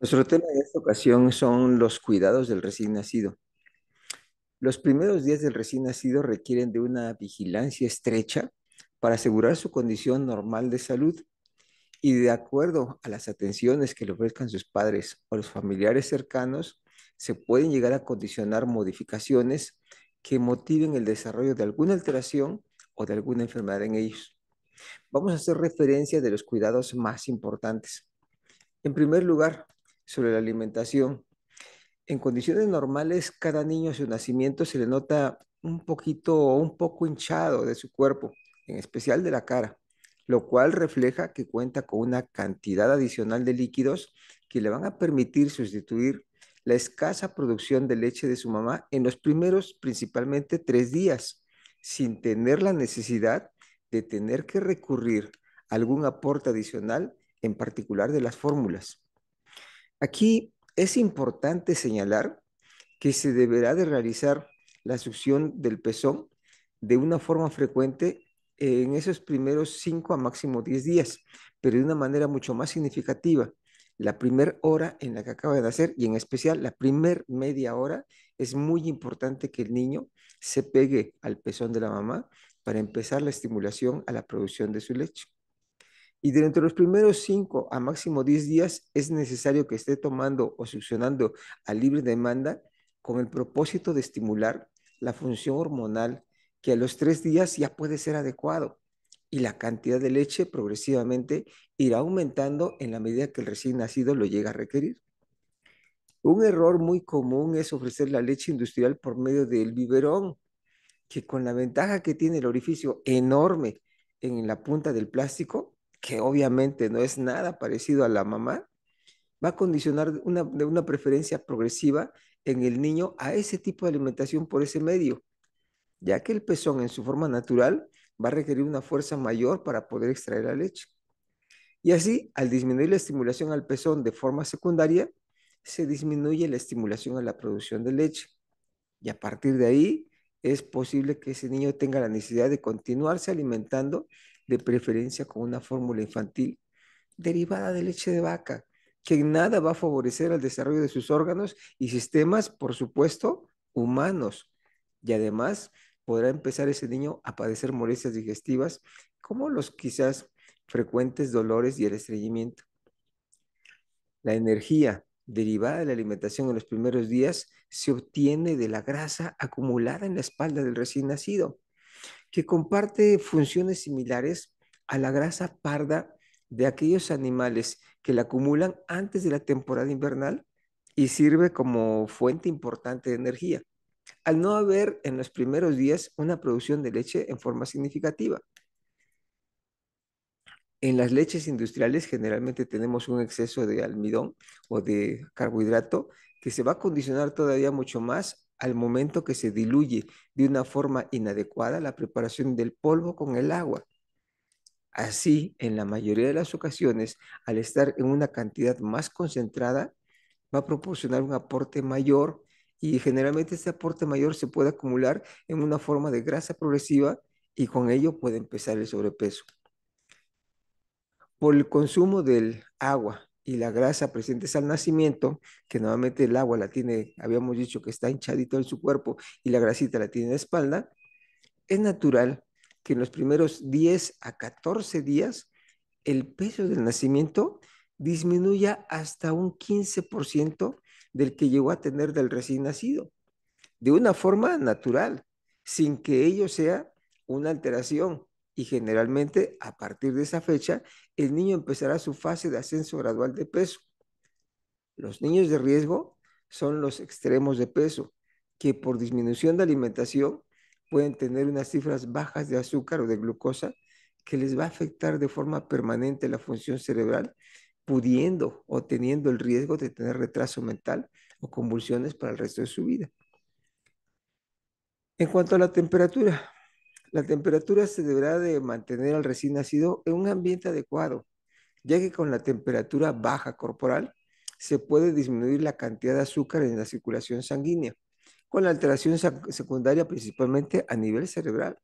Nuestro tema de esta ocasión son los cuidados del recién nacido. Los primeros días del recién nacido requieren de una vigilancia estrecha para asegurar su condición normal de salud y de acuerdo a las atenciones que le ofrezcan sus padres o los familiares cercanos, se pueden llegar a condicionar modificaciones que motiven el desarrollo de alguna alteración o de alguna enfermedad en ellos. Vamos a hacer referencia de los cuidados más importantes. En primer lugar, sobre la alimentación. En condiciones normales, cada niño a su nacimiento se le nota un poquito o un poco hinchado de su cuerpo, en especial de la cara, lo cual refleja que cuenta con una cantidad adicional de líquidos que le van a permitir sustituir la escasa producción de leche de su mamá en los primeros principalmente tres días, sin tener la necesidad de tener que recurrir a algún aporte adicional, en particular de las fórmulas. Aquí es importante señalar que se deberá de realizar la succión del pezón de una forma frecuente en esos primeros 5 a máximo 10 días, pero de una manera mucho más significativa. La primera hora en la que acaba de nacer y en especial la primer media hora es muy importante que el niño se pegue al pezón de la mamá para empezar la estimulación a la producción de su leche y durante los primeros 5 a máximo 10 días es necesario que esté tomando o succionando a libre demanda con el propósito de estimular la función hormonal que a los 3 días ya puede ser adecuado y la cantidad de leche progresivamente irá aumentando en la medida que el recién nacido lo llega a requerir. Un error muy común es ofrecer la leche industrial por medio del biberón, que con la ventaja que tiene el orificio enorme en la punta del plástico, que obviamente no es nada parecido a la mamá, va a condicionar una, de una preferencia progresiva en el niño a ese tipo de alimentación por ese medio, ya que el pezón en su forma natural va a requerir una fuerza mayor para poder extraer la leche. Y así, al disminuir la estimulación al pezón de forma secundaria, se disminuye la estimulación a la producción de leche. Y a partir de ahí, es posible que ese niño tenga la necesidad de continuarse alimentando de preferencia con una fórmula infantil derivada de leche de vaca, que en nada va a favorecer al desarrollo de sus órganos y sistemas, por supuesto, humanos. Y además podrá empezar ese niño a padecer molestias digestivas, como los quizás frecuentes dolores y el estreñimiento. La energía derivada de la alimentación en los primeros días se obtiene de la grasa acumulada en la espalda del recién nacido que comparte funciones similares a la grasa parda de aquellos animales que la acumulan antes de la temporada invernal y sirve como fuente importante de energía, al no haber en los primeros días una producción de leche en forma significativa. En las leches industriales generalmente tenemos un exceso de almidón o de carbohidrato que se va a condicionar todavía mucho más al momento que se diluye de una forma inadecuada la preparación del polvo con el agua. Así, en la mayoría de las ocasiones, al estar en una cantidad más concentrada, va a proporcionar un aporte mayor y generalmente este aporte mayor se puede acumular en una forma de grasa progresiva y con ello puede empezar el sobrepeso. Por el consumo del agua y la grasa presentes al nacimiento, que nuevamente el agua la tiene, habíamos dicho que está hinchadito en su cuerpo y la grasita la tiene en la espalda, es natural que en los primeros 10 a 14 días el peso del nacimiento disminuya hasta un 15% del que llegó a tener del recién nacido, de una forma natural, sin que ello sea una alteración. Y generalmente a partir de esa fecha el niño empezará su fase de ascenso gradual de peso. Los niños de riesgo son los extremos de peso, que por disminución de alimentación pueden tener unas cifras bajas de azúcar o de glucosa que les va a afectar de forma permanente la función cerebral, pudiendo o teniendo el riesgo de tener retraso mental o convulsiones para el resto de su vida. En cuanto a la temperatura, la temperatura se deberá de mantener al recién nacido en un ambiente adecuado, ya que con la temperatura baja corporal se puede disminuir la cantidad de azúcar en la circulación sanguínea, con la alteración secundaria principalmente a nivel cerebral.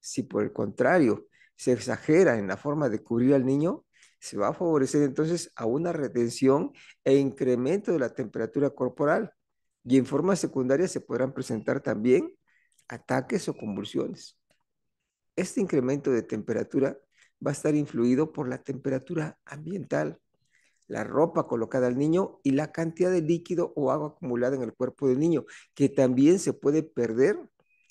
Si por el contrario se exagera en la forma de cubrir al niño, se va a favorecer entonces a una retención e incremento de la temperatura corporal. Y en forma secundaria se podrán presentar también ataques o convulsiones. Este incremento de temperatura va a estar influido por la temperatura ambiental, la ropa colocada al niño y la cantidad de líquido o agua acumulada en el cuerpo del niño, que también se puede perder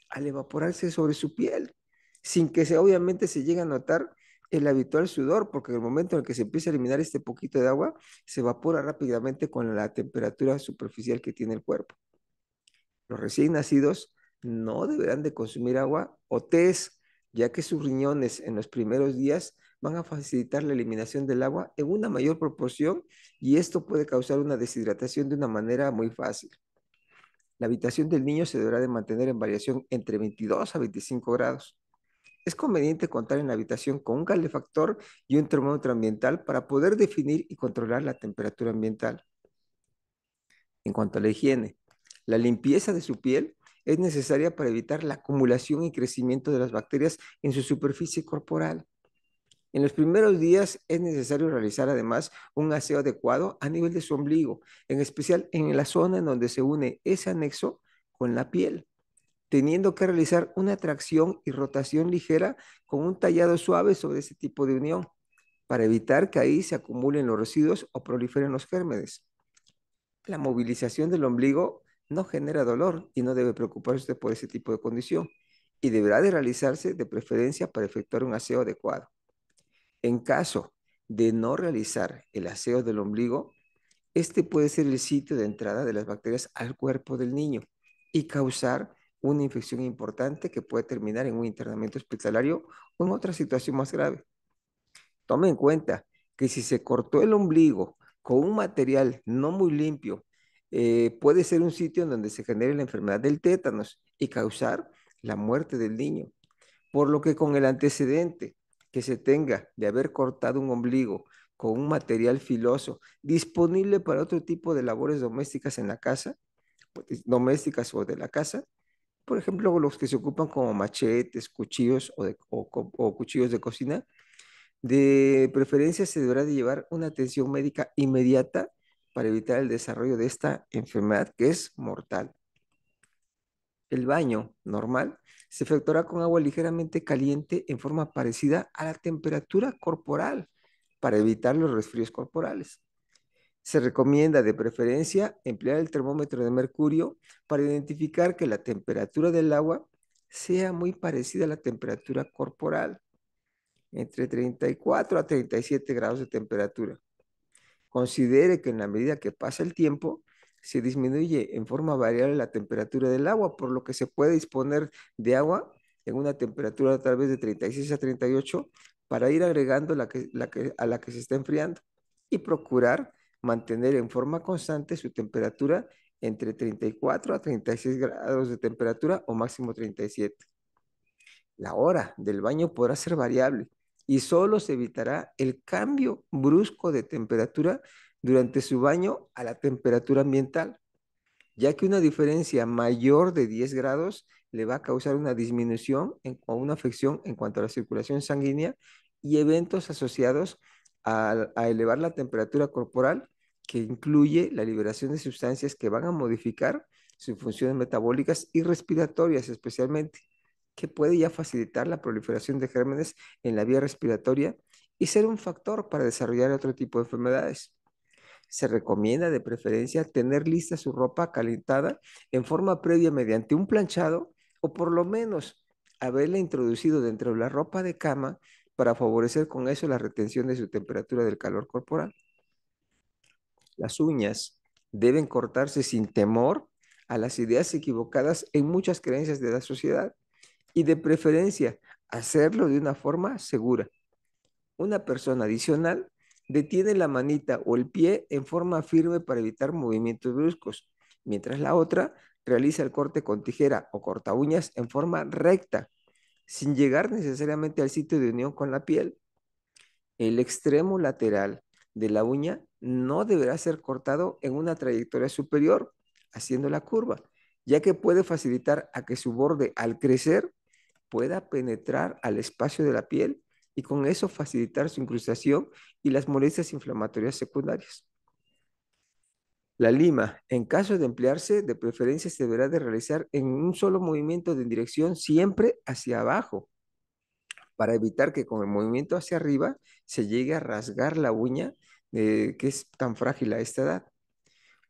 al evaporarse sobre su piel, sin que obviamente se llegue a notar el habitual sudor, porque en el momento en el que se empieza a eliminar este poquito de agua, se evapora rápidamente con la temperatura superficial que tiene el cuerpo. Los recién nacidos no deberán de consumir agua o tés, ya que sus riñones en los primeros días van a facilitar la eliminación del agua en una mayor proporción y esto puede causar una deshidratación de una manera muy fácil. La habitación del niño se deberá de mantener en variación entre 22 a 25 grados. Es conveniente contar en la habitación con un calefactor y un termómetro ambiental para poder definir y controlar la temperatura ambiental. En cuanto a la higiene, la limpieza de su piel es necesaria para evitar la acumulación y crecimiento de las bacterias en su superficie corporal. En los primeros días es necesario realizar además un aseo adecuado a nivel de su ombligo, en especial en la zona en donde se une ese anexo con la piel, teniendo que realizar una tracción y rotación ligera con un tallado suave sobre ese tipo de unión, para evitar que ahí se acumulen los residuos o proliferen los gérmenes. La movilización del ombligo no genera dolor y no debe preocuparse por ese tipo de condición y deberá de realizarse de preferencia para efectuar un aseo adecuado. En caso de no realizar el aseo del ombligo, este puede ser el sitio de entrada de las bacterias al cuerpo del niño y causar una infección importante que puede terminar en un internamiento hospitalario o en otra situación más grave. Tome en cuenta que si se cortó el ombligo con un material no muy limpio eh, puede ser un sitio en donde se genere la enfermedad del tétanos y causar la muerte del niño. Por lo que con el antecedente que se tenga de haber cortado un ombligo con un material filoso disponible para otro tipo de labores domésticas en la casa, pues, domésticas o de la casa, por ejemplo, los que se ocupan como machetes, cuchillos o, o, o cuchillos de cocina, de preferencia se deberá de llevar una atención médica inmediata para evitar el desarrollo de esta enfermedad que es mortal. El baño normal se efectuará con agua ligeramente caliente en forma parecida a la temperatura corporal para evitar los resfríos corporales. Se recomienda de preferencia emplear el termómetro de mercurio para identificar que la temperatura del agua sea muy parecida a la temperatura corporal, entre 34 a 37 grados de temperatura considere que en la medida que pasa el tiempo, se disminuye en forma variable la temperatura del agua, por lo que se puede disponer de agua en una temperatura tal vez de 36 a 38 para ir agregando a la que se está enfriando y procurar mantener en forma constante su temperatura entre 34 a 36 grados de temperatura o máximo 37. La hora del baño podrá ser variable y solo se evitará el cambio brusco de temperatura durante su baño a la temperatura ambiental, ya que una diferencia mayor de 10 grados le va a causar una disminución o una afección en cuanto a la circulación sanguínea y eventos asociados a elevar la temperatura corporal, que incluye la liberación de sustancias que van a modificar sus funciones metabólicas y respiratorias especialmente que puede ya facilitar la proliferación de gérmenes en la vía respiratoria y ser un factor para desarrollar otro tipo de enfermedades. Se recomienda de preferencia tener lista su ropa calentada en forma previa mediante un planchado o por lo menos haberla introducido dentro de la ropa de cama para favorecer con eso la retención de su temperatura del calor corporal. Las uñas deben cortarse sin temor a las ideas equivocadas en muchas creencias de la sociedad y de preferencia hacerlo de una forma segura. Una persona adicional detiene la manita o el pie en forma firme para evitar movimientos bruscos, mientras la otra realiza el corte con tijera o corta uñas en forma recta, sin llegar necesariamente al sitio de unión con la piel. El extremo lateral de la uña no deberá ser cortado en una trayectoria superior, haciendo la curva, ya que puede facilitar a que su borde al crecer pueda penetrar al espacio de la piel y con eso facilitar su incrustación y las molestias inflamatorias secundarias. La lima, en caso de emplearse, de preferencia se deberá de realizar en un solo movimiento de dirección siempre hacia abajo, para evitar que con el movimiento hacia arriba se llegue a rasgar la uña eh, que es tan frágil a esta edad.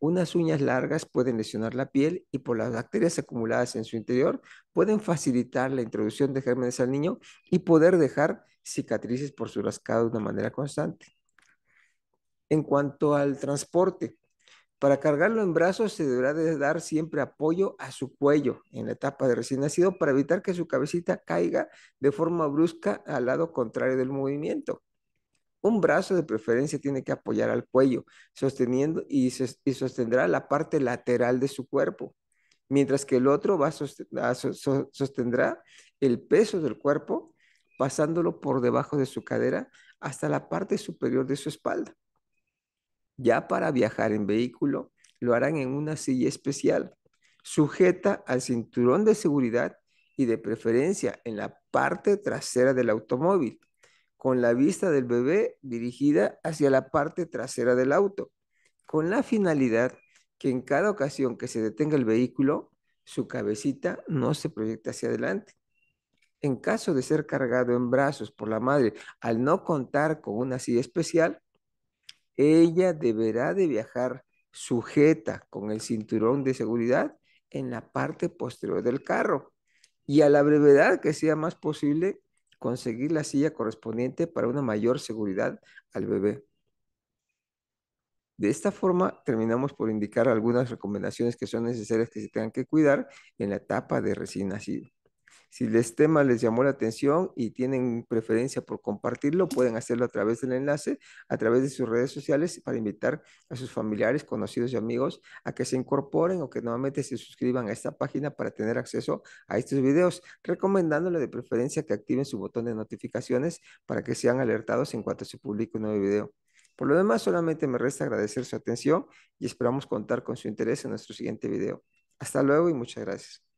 Unas uñas largas pueden lesionar la piel y por las bacterias acumuladas en su interior pueden facilitar la introducción de gérmenes al niño y poder dejar cicatrices por su rascado de una manera constante. En cuanto al transporte, para cargarlo en brazos se deberá de dar siempre apoyo a su cuello en la etapa de recién nacido para evitar que su cabecita caiga de forma brusca al lado contrario del movimiento. Un brazo de preferencia tiene que apoyar al cuello, sosteniendo y, sostendrá la parte lateral de su cuerpo, mientras que el otro va a sostendrá el peso del cuerpo pasándolo por debajo de su cadera hasta la parte superior de su espalda. Ya para viajar en vehículo, lo harán en una silla especial, sujeta al cinturón de seguridad y de preferencia en la parte trasera del automóvil, con la vista del bebé dirigida hacia la parte trasera del auto, con la finalidad que en cada ocasión que se detenga el vehículo, su cabecita no se proyecte hacia adelante. En caso de ser cargado en brazos por la madre al no contar con una silla especial, ella deberá de viajar sujeta con el cinturón de seguridad en la parte posterior del carro y a la brevedad que sea más posible conseguir la silla correspondiente para una mayor seguridad al bebé. De esta forma, terminamos por indicar algunas recomendaciones que son necesarias que se tengan que cuidar en la etapa de recién nacido. Si el tema les llamó la atención y tienen preferencia por compartirlo, pueden hacerlo a través del enlace, a través de sus redes sociales para invitar a sus familiares, conocidos y amigos a que se incorporen o que nuevamente se suscriban a esta página para tener acceso a estos videos, recomendándole de preferencia que activen su botón de notificaciones para que sean alertados en cuanto se publique un nuevo video. Por lo demás, solamente me resta agradecer su atención y esperamos contar con su interés en nuestro siguiente video. Hasta luego y muchas gracias.